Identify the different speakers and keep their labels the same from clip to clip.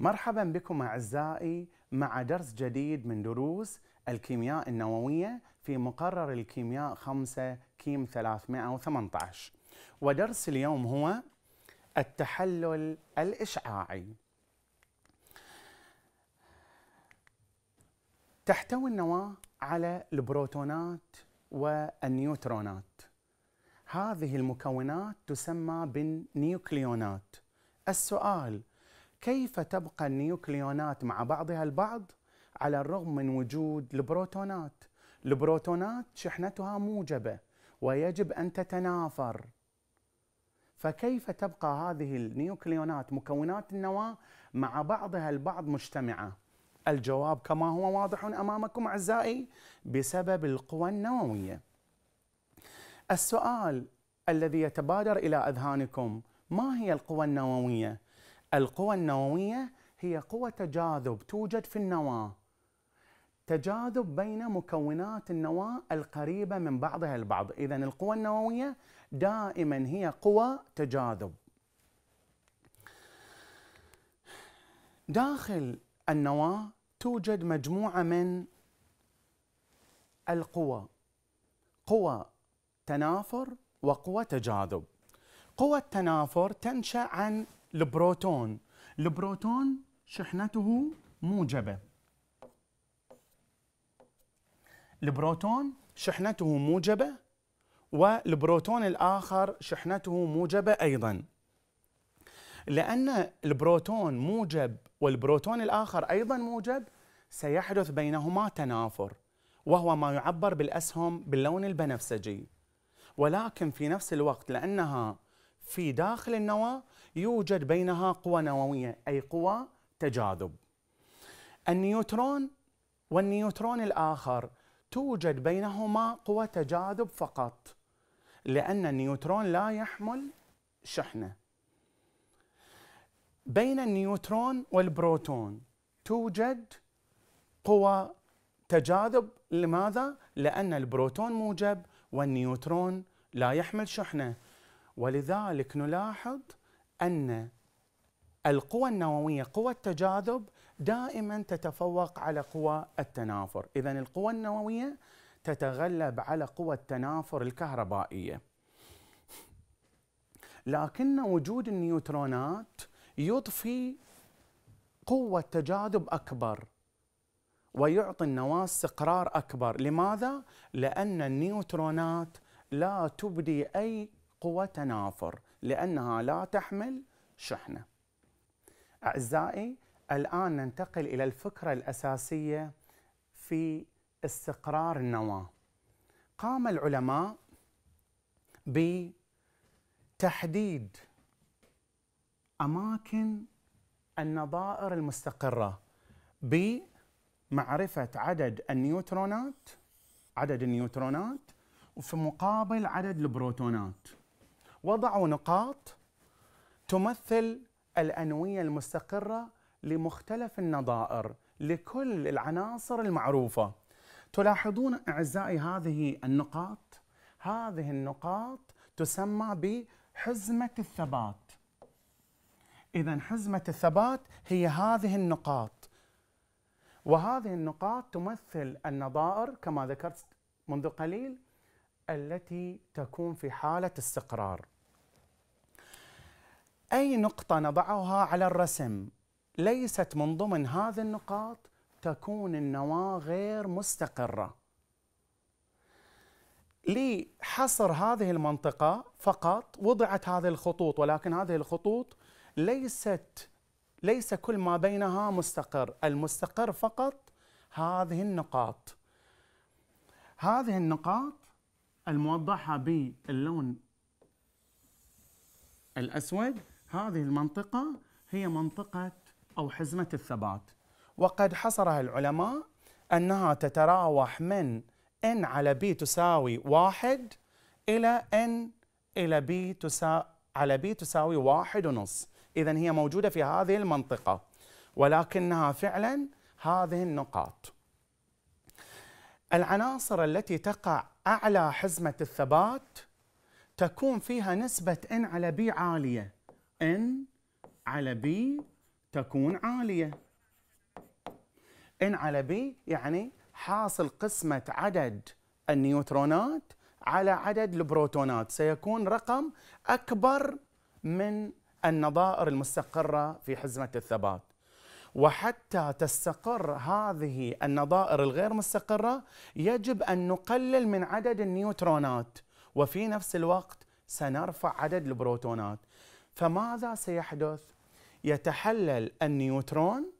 Speaker 1: مرحبا بكم اعزائي مع درس جديد من دروس الكيمياء النوويه في مقرر الكيمياء 5 كيم 318 ودرس اليوم هو التحلل الاشعاعي تحتوي النواه على البروتونات والنيوترونات هذه المكونات تسمى بالنيوكليونات السؤال كيف تبقى النيوكليونات مع بعضها البعض على الرغم من وجود البروتونات البروتونات شحنتها موجبة ويجب أن تتنافر فكيف تبقى هذه النيوكليونات مكونات النواة مع بعضها البعض مجتمعة الجواب كما هو واضح أمامكم أعزائي بسبب القوى النووية السؤال الذي يتبادر إلى أذهانكم ما هي القوى النووية؟ القوى النووية هي قوى تجاذب توجد في النواة تجاذب بين مكونات النواة القريبة من بعضها البعض إذا القوى النووية دائما هي قوى تجاذب داخل النواة توجد مجموعة من القوى قوى تنافر وقوى تجاذب قوى التنافر تنشأ عن البروتون البروتون شحنته موجبة البروتون شحنته موجبة والبروتون الآخر شحنته موجبة أيضا لأن البروتون موجب والبروتون الآخر أيضا موجب سيحدث بينهما تنافر وهو ما يعبر بالأسهم باللون البنفسجي ولكن في نفس الوقت لأنها في داخل النواة يوجد بينها قوى نووية أي قوى تجاذب النيوترون والنيوترون الآخر توجد بينهما قوى تجاذب فقط لأن النيوترون لا يحمل شحنة بين النيوترون والبروتون توجد قوى تجاذب لماذا؟ لأن البروتون موجب والنيوترون لا يحمل شحنة ولذلك نلاحظ ان القوى النوويه قوى التجاذب دائما تتفوق على قوى التنافر، اذا القوى النوويه تتغلب على قوى التنافر الكهربائيه. لكن وجود النيوترونات يضفي قوة تجاذب أكبر ويعطي النواة استقرار أكبر لماذا؟ لأن النيوترونات لا تبدي أي قوة تنافر لأنها لا تحمل شحنة أعزائي الآن ننتقل إلى الفكرة الأساسية في استقرار النواة قام العلماء بتحديد أماكن النظائر المستقرة بمعرفة عدد النيوترونات عدد النيوترونات وفي مقابل عدد البروتونات وضعوا نقاط تمثل الأنوية المستقرة لمختلف النظائر لكل العناصر المعروفة تلاحظون أعزائي هذه النقاط هذه النقاط تسمى بحزمة الثبات إذا حزمة الثبات هي هذه النقاط وهذه النقاط تمثل النظائر كما ذكرت منذ قليل التي تكون في حالة استقرار أي نقطة نضعها على الرسم ليست من ضمن هذه النقاط تكون النواة غير مستقرة لحصر هذه المنطقة فقط وضعت هذه الخطوط ولكن هذه الخطوط ليست ليس كل ما بينها مستقر المستقر فقط هذه النقاط هذه النقاط الموضحة باللون الأسود هذه المنطقة هي منطقة أو حزمة الثبات وقد حصرها العلماء أنها تتراوح من n على b تساوي واحد إلى n إلى b تسا على b تساوي واحد ونص إذا هي موجودة في هذه المنطقة ولكنها فعلا هذه النقاط العناصر التي تقع أعلى حزمة الثبات تكون فيها نسبة n على b عالية N على B تكون عالية N على B يعني حاصل قسمة عدد النيوترونات على عدد البروتونات سيكون رقم أكبر من النظائر المستقرة في حزمة الثبات وحتى تستقر هذه النظائر الغير مستقرة يجب أن نقلل من عدد النيوترونات وفي نفس الوقت سنرفع عدد البروتونات فماذا سيحدث؟ يتحلل النيوترون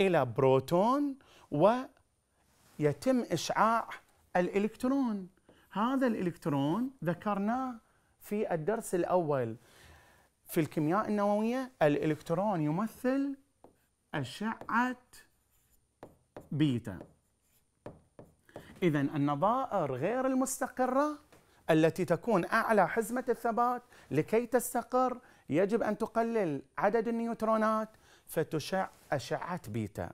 Speaker 1: إلى بروتون ويتم إشعاع الإلكترون هذا الإلكترون ذكرناه في الدرس الأول في الكيمياء النووية الإلكترون يمثل أشعة بيتا إذا النظائر غير المستقرة التي تكون أعلى حزمة الثبات لكي تستقر يجب أن تقلل عدد النيوترونات فتشع أشعة بيتا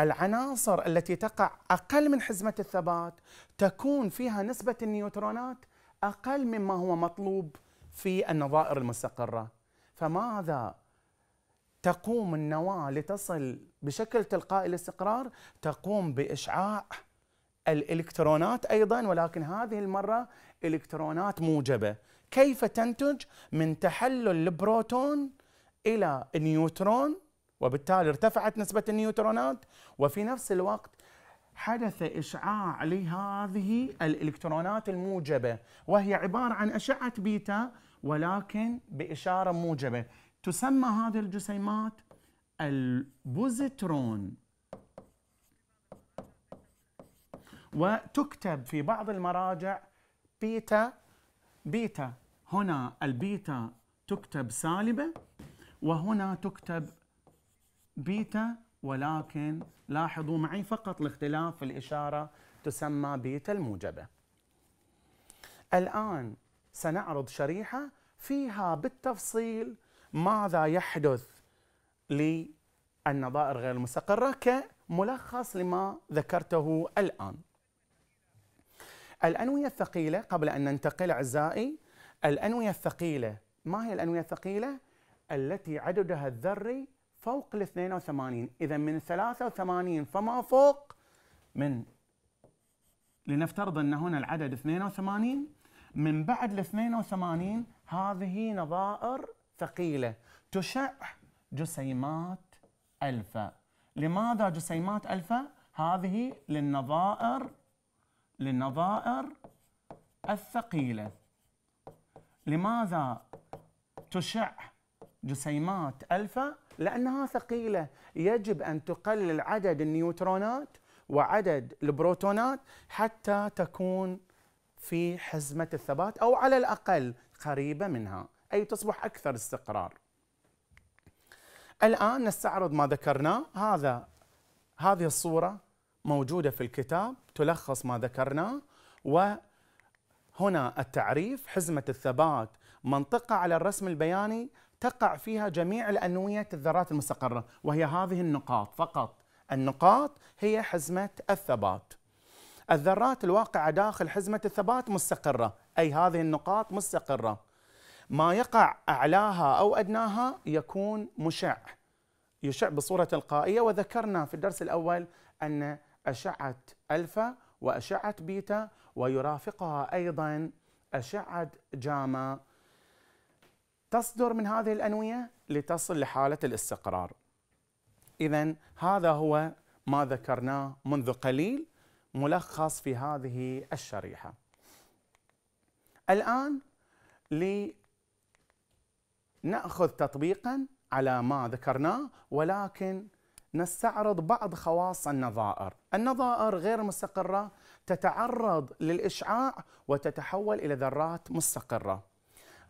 Speaker 1: العناصر التي تقع أقل من حزمة الثبات تكون فيها نسبة النيوترونات أقل مما هو مطلوب في النظائر المستقرة فماذا تقوم النواة لتصل بشكل تلقائي الاستقرار تقوم بإشعاع الإلكترونات أيضا ولكن هذه المرة إلكترونات موجبة كيف تنتج من تحلل البروتون الى نيوترون وبالتالي ارتفعت نسبه النيوترونات وفي نفس الوقت حدث اشعاع لهذه الالكترونات الموجبه وهي عباره عن اشعه بيتا ولكن باشاره موجبه تسمى هذه الجسيمات البوزيترون وتكتب في بعض المراجع بيتا بيتا هنا البيتا تكتب سالبة وهنا تكتب بيتا ولكن لاحظوا معي فقط الاختلاف في الإشارة تسمى بيتا الموجبة الآن سنعرض شريحة فيها بالتفصيل ماذا يحدث للنظائر غير المستقرة كملخص لما ذكرته الآن الأنوية الثقيلة قبل أن ننتقل أعزائي الأنوية الثقيلة ما هي الأنوية الثقيلة؟ التي عددها الذري فوق ال 82 إذا من 83 فما فوق من لنفترض أن هنا العدد 82 من بعد ال 82 هذه نظائر ثقيلة تشع جسيمات ألفا لماذا جسيمات ألفا؟ هذه للنظائر للنظائر الثقيلة لماذا تشع جسيمات ألفا؟ لأنها ثقيلة يجب أن تقلل عدد النيوترونات وعدد البروتونات حتى تكون في حزمة الثبات أو على الأقل قريبة منها أي تصبح أكثر استقرار الآن نستعرض ما ذكرناه هذا هذه الصورة موجودة في الكتاب تلخص ما ذكرناه وهنا التعريف حزمة الثبات منطقة على الرسم البياني تقع فيها جميع الأنوية الذرات المستقرة وهي هذه النقاط فقط النقاط هي حزمة الثبات الذرات الواقعة داخل حزمة الثبات مستقرة أي هذه النقاط مستقرة ما يقع أعلاها أو أدناها يكون مشع يشع بصورة تلقائية وذكرنا في الدرس الأول أن أشعة ألفا وأشعة بيتا ويرافقها أيضا أشعة جاما تصدر من هذه الأنوية لتصل لحالة الاستقرار إذا هذا هو ما ذكرناه منذ قليل ملخص في هذه الشريحة الآن لنأخذ تطبيقا على ما ذكرناه ولكن نستعرض بعض خواص النظائر النظائر غير مستقرة تتعرض للإشعاع وتتحول إلى ذرات مستقرة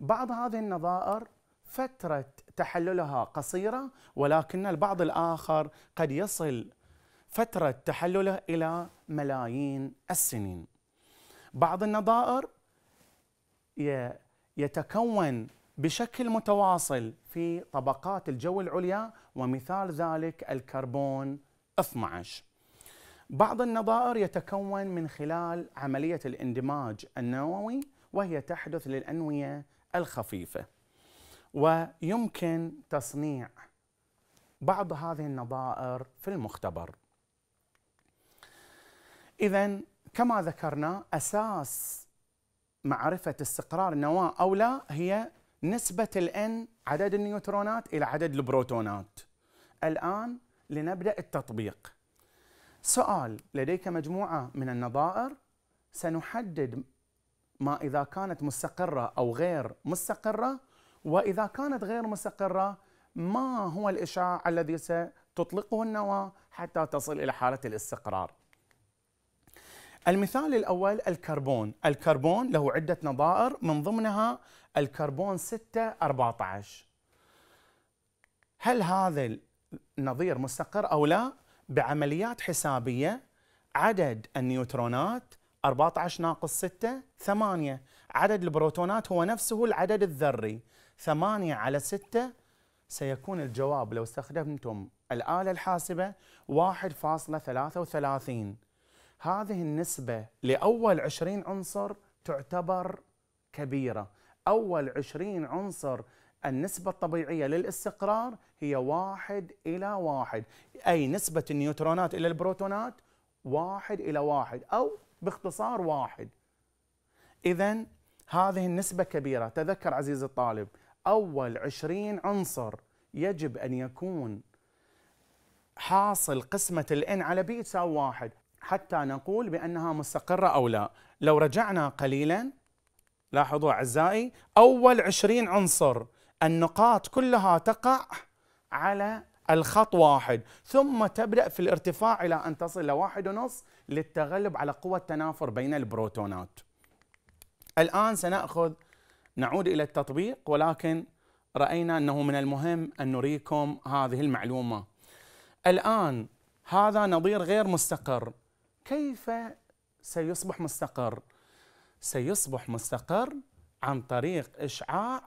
Speaker 1: بعض هذه النظائر فترة تحللها قصيرة ولكن البعض الآخر قد يصل فترة تحلله إلى ملايين السنين بعض النظائر يتكون بشكل متواصل في طبقات الجو العليا ومثال ذلك الكربون 12 بعض النظائر يتكون من خلال عملية الاندماج النووي وهي تحدث للأنوية الخفيفة ويمكن تصنيع بعض هذه النظائر في المختبر إذا كما ذكرنا أساس معرفة استقرار النواة أو لا هي نسبة الان عدد النيوترونات إلى عدد البروتونات الآن لنبدأ التطبيق سؤال لديك مجموعة من النظائر سنحدد ما إذا كانت مستقرة أو غير مستقرة وإذا كانت غير مستقرة ما هو الإشعاع الذي ستطلقه النواة حتى تصل إلى حالة الاستقرار المثال الأول الكربون الكربون له عدة نظائر من ضمنها الكربون 6 14 هل هذا النظير مستقر أو لا؟ بعمليات حسابية عدد النيوترونات 14 ناقص 6 8 عدد البروتونات هو نفسه العدد الذري 8 على 6 سيكون الجواب لو استخدمتم الآلة الحاسبة 1.33 هذه النسبة لأول 20 عنصر تعتبر كبيرة أول 20 عنصر النسبة الطبيعية للاستقرار هي واحد إلى واحد أي نسبة النيوترونات إلى البروتونات واحد إلى واحد أو باختصار واحد إذا هذه النسبة كبيرة تذكر عزيزي الطالب أول عشرين عنصر يجب أن يكون حاصل قسمة الان N على B تساوي واحد حتى نقول بأنها مستقرة أو لا لو رجعنا قليلا لاحظوا أعزائي أول عشرين عنصر النقاط كلها تقع على الخط واحد ثم تبدأ في الارتفاع إلى أن تصل لواحد ونص للتغلب على قوة التنافر بين البروتونات الآن سنأخذ نعود إلى التطبيق ولكن رأينا أنه من المهم أن نريكم هذه المعلومة الآن هذا نظير غير مستقر كيف سيصبح مستقر؟ سيصبح مستقر عن طريق إشعاع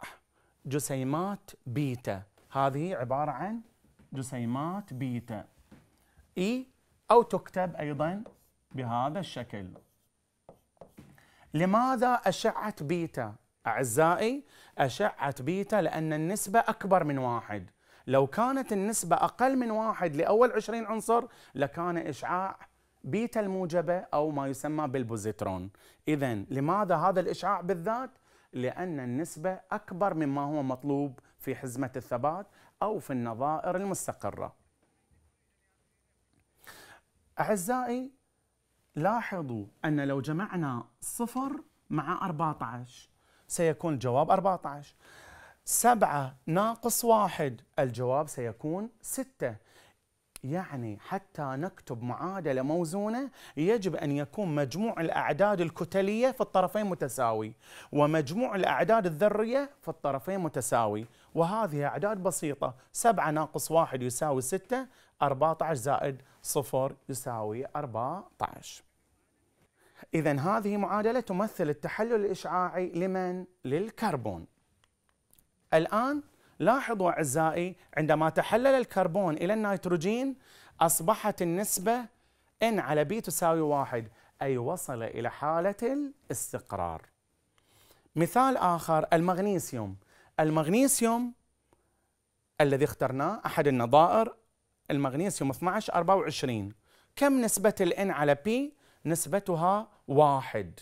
Speaker 1: جسيمات بيتا هذه عبارة عن جسيمات بيتا إي e أو تكتب أيضا بهذا الشكل لماذا أشعة بيتا؟ أعزائي أشعة بيتا لأن النسبة أكبر من واحد لو كانت النسبة أقل من واحد لأول عشرين عنصر لكان إشعاع بيتا الموجبة أو ما يسمى بالبوزيترون إذا لماذا هذا الإشعاع بالذات؟ لأن النسبة أكبر مما هو مطلوب في حزمة الثبات أو في النظائر المستقرة أعزائي لاحظوا أن لو جمعنا صفر مع 14 سيكون الجواب 14 سبعة ناقص واحد الجواب سيكون ستة يعني حتى نكتب معادلة موزونة يجب أن يكون مجموع الأعداد الكتلية في الطرفين متساوي ومجموع الأعداد الذرية في الطرفين متساوي وهذه أعداد بسيطة 7 ناقص 1 يساوي 6 14 زائد 0 يساوي 14 إذا هذه معادلة تمثل التحلل الإشعاعي لمن؟ للكربون الآن لاحظوا أعزائي عندما تحلل الكربون إلى النيتروجين أصبحت النسبة ان على بي تساوي واحد أي وصل إلى حالة الاستقرار مثال آخر المغنيسيوم المغنيسيوم الذي اخترناه أحد النظائر المغنيسيوم 12 24 كم نسبة الان على بي؟ نسبتها واحد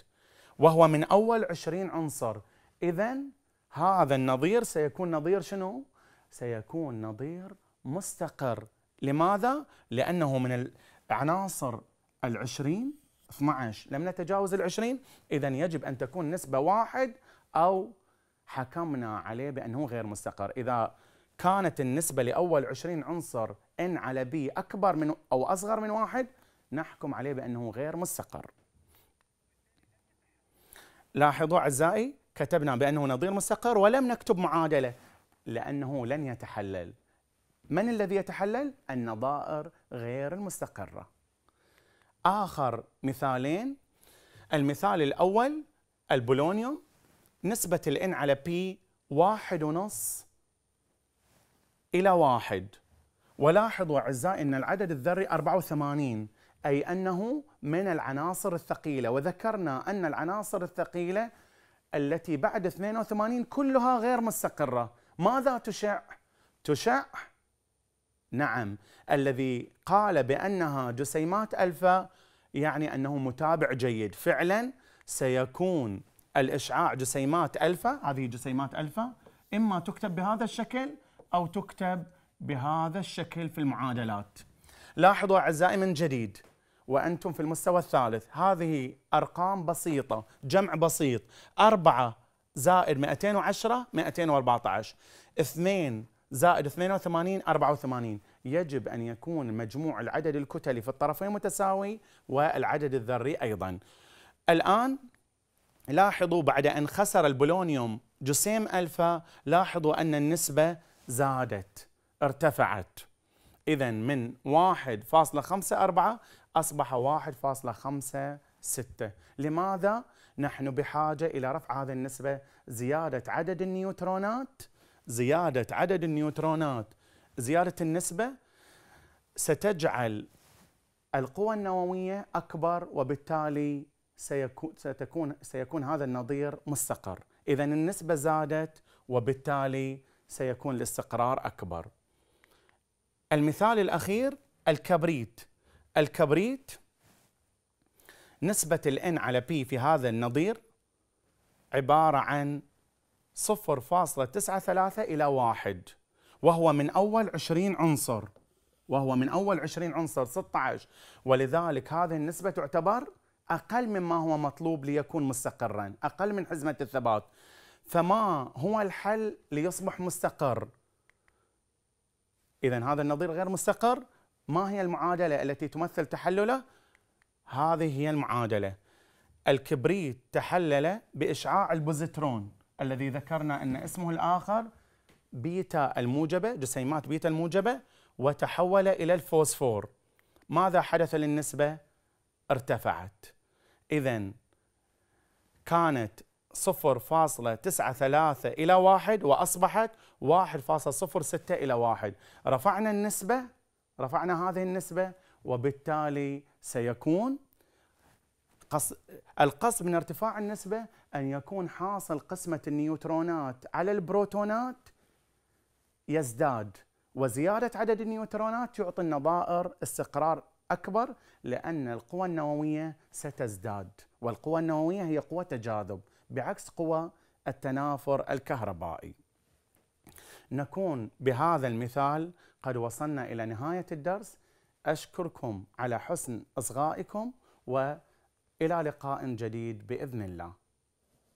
Speaker 1: وهو من أول 20 عنصر إذا هذا النظير سيكون نظير شنو؟ سيكون نظير مستقر لماذا؟ لأنه من العناصر العشرين 12 لم نتجاوز العشرين إذا يجب أن تكون نسبة واحد أو حكمنا عليه بأنه غير مستقر إذا كانت النسبة لأول 20 عنصر N على B أكبر من أو أصغر من واحد نحكم عليه بأنه غير مستقر لاحظوا أعزائي كتبنا بأنه نظير مستقر ولم نكتب معادلة لأنه لن يتحلل من الذي يتحلل؟ النظائر غير المستقرة آخر مثالين المثال الأول البولونيوم نسبة ال على بي واحد ونص إلى واحد ولاحظوا أعزائي أن العدد الذري 84 أي أنه من العناصر الثقيلة وذكرنا أن العناصر الثقيلة التي بعد 82 كلها غير مستقرة ماذا تشع؟ تشع نعم الذي قال بأنها جسيمات ألفا يعني أنه متابع جيد فعلا سيكون الإشعاع جسيمات ألفا هذه جسيمات ألفا إما تكتب بهذا الشكل أو تكتب بهذا الشكل في المعادلات لاحظوا أعزائي من جديد وأنتم في المستوى الثالث هذه أرقام بسيطة جمع بسيط أربعة زائد 210 214 2 زائد 82 84 يجب أن يكون مجموع العدد الكتلي في الطرفين متساوي والعدد الذري أيضا الآن لاحظوا بعد أن خسر البولونيوم جسيم ألفا لاحظوا أن النسبة زادت ارتفعت إذا من 1.54 أصبح 1.56 لماذا؟ نحن بحاجة إلى رفع هذه النسبة زيادة عدد النيوترونات زيادة عدد النيوترونات زيادة النسبة ستجعل القوى النووية أكبر وبالتالي سيكون, ستكون سيكون هذا النظير مستقر إذا النسبة زادت وبالتالي سيكون الاستقرار أكبر المثال الأخير الكبريت الكبريت نسبة ال N على P في هذا النظير عبارة عن 0.93 إلى 1 وهو من أول 20 عنصر وهو من أول 20 عنصر 16 ولذلك هذه النسبة تعتبر أقل مما هو مطلوب ليكون مستقرا أقل من حزمة الثبات فما هو الحل ليصبح مستقر إذا هذا النظير غير مستقر ما هي المعادلة التي تمثل تحلله؟ هذه هي المعادلة الكبريت تحلل بإشعاع البوزيترون الذي ذكرنا أن اسمه الآخر بيتا الموجبة جسيمات بيتا الموجبة وتحول إلى الفوسفور ماذا حدث للنسبة؟ ارتفعت إذا كانت 0.93 إلى 1 وأصبحت 1.06 إلى 1 رفعنا النسبة رفعنا هذه النسبة وبالتالي سيكون القصد من ارتفاع النسبة أن يكون حاصل قسمة النيوترونات على البروتونات يزداد وزيادة عدد النيوترونات تعطي النظائر استقرار أكبر لأن القوى النووية ستزداد والقوى النووية هي قوى تجاذب بعكس قوى التنافر الكهربائي نكون بهذا المثال قد وصلنا إلى نهاية الدرس أشكركم على حسن إصغائكم وإلى لقاء جديد بإذن الله